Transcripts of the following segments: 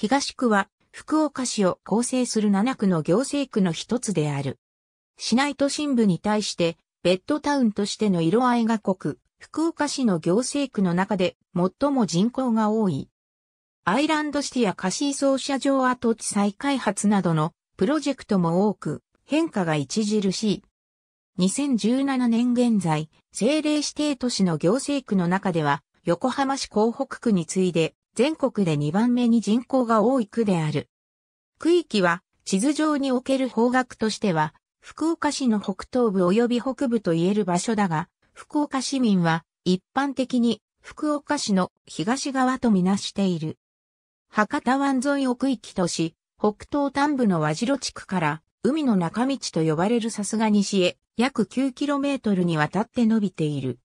東区は福岡市を構成する7区の行政区の一つである。市内都心部に対して、ベッドタウンとしての色合いが濃く、福岡市の行政区の中で最も人口が多い。アイランドシティや貸操車場跡地再開発などのプロジェクトも多く、変化が著しい。2017年現在、政令指定都市の行政区の中では、横浜市港北区に次いで全国で2番目に人口が多い区である。区域は、地図上における方角としては、福岡市の北東部及び北部と言える場所だが、福岡市民は一般的に福岡市の東側とみなしている。博多湾沿いを区域とし、北東端部の和白地区から海の中道と呼ばれるさすが西へ約 9km にわたって伸びている。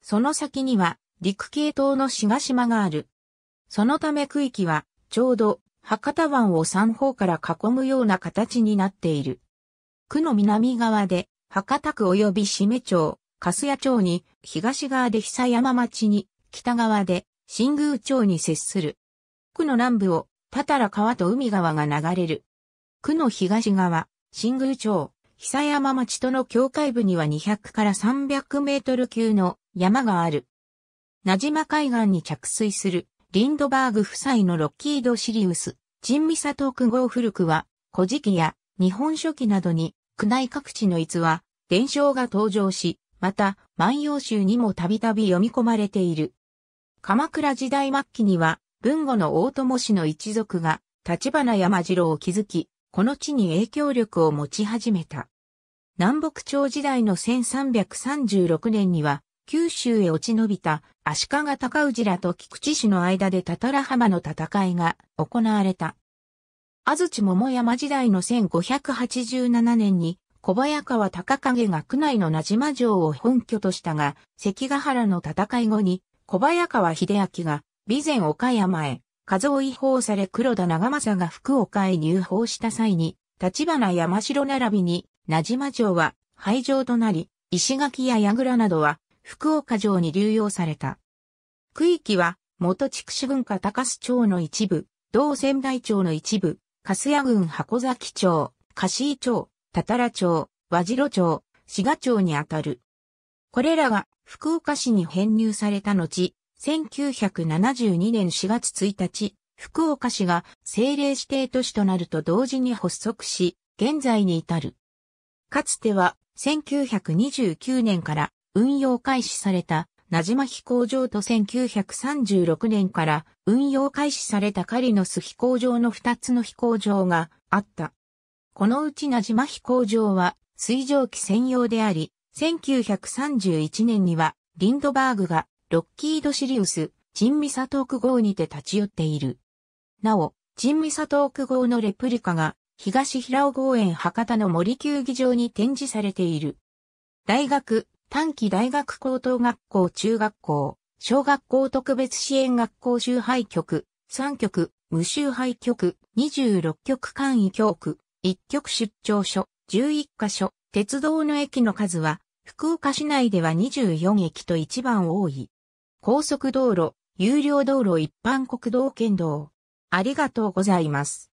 その先には陸系統の志賀島がある。そのため区域は、ちょうど、博多湾を三方から囲むような形になっている。区の南側で、博多区及び締め町、粕谷町に、東側で久山町に、北側で、新宮町に接する。区の南部を、多々川と海川が流れる。区の東側、新宮町、久山町との境界部には200から300メートル級の山がある。名島海岸に着水するリンドバーグ夫妻のロッキード・シリウス、チンミサトーク号古くは、古事記や日本書紀などに、区内各地の逸話、伝承が登場し、また、万葉集にもたびたび読み込まれている。鎌倉時代末期には、文後の大友氏の一族が、立花山城を築き、この地に影響力を持ち始めた。南北朝時代の1336年には、九州へ落ち延びた足利高氏らと菊池氏の間でたたら浜の戦いが行われた。安土桃山時代の1587年に小早川隆景が区内の名島城を本拠としたが、関ヶ原の戦い後に小早川秀明が備前岡山へ数を違法され黒田長政が福岡へ入宝した際に、立花山城並びに名島城は廃城となり、石垣や櫓などは福岡城に流用された。区域は、元筑紫郡下高須町の一部、同仙台町の一部、粕谷郡箱崎町、柏井町、多々良町、和白町、滋賀町にあたる。これらが福岡市に編入された後、1972年4月1日、福岡市が政令指定都市となると同時に発足し、現在に至る。かつては1929年から運用開始された、じま飛行場と1936年から運用開始されたカリノス飛行場の2つの飛行場があった。このうちじま飛行場は水蒸気専用であり、1931年にはリンドバーグがロッキードシリウス、チンミサトーク号にて立ち寄っている。なお、チンミサトーク号のレプリカが東平尾公園博多の森球技場に展示されている。大学、短期大学高等学校中学校、小学校特別支援学校周配局、3局、無周配局、26局簡易教区、1局出張所、11カ所、鉄道の駅の数は、福岡市内では24駅と一番多い。高速道路、有料道路一般国道県道。ありがとうございます。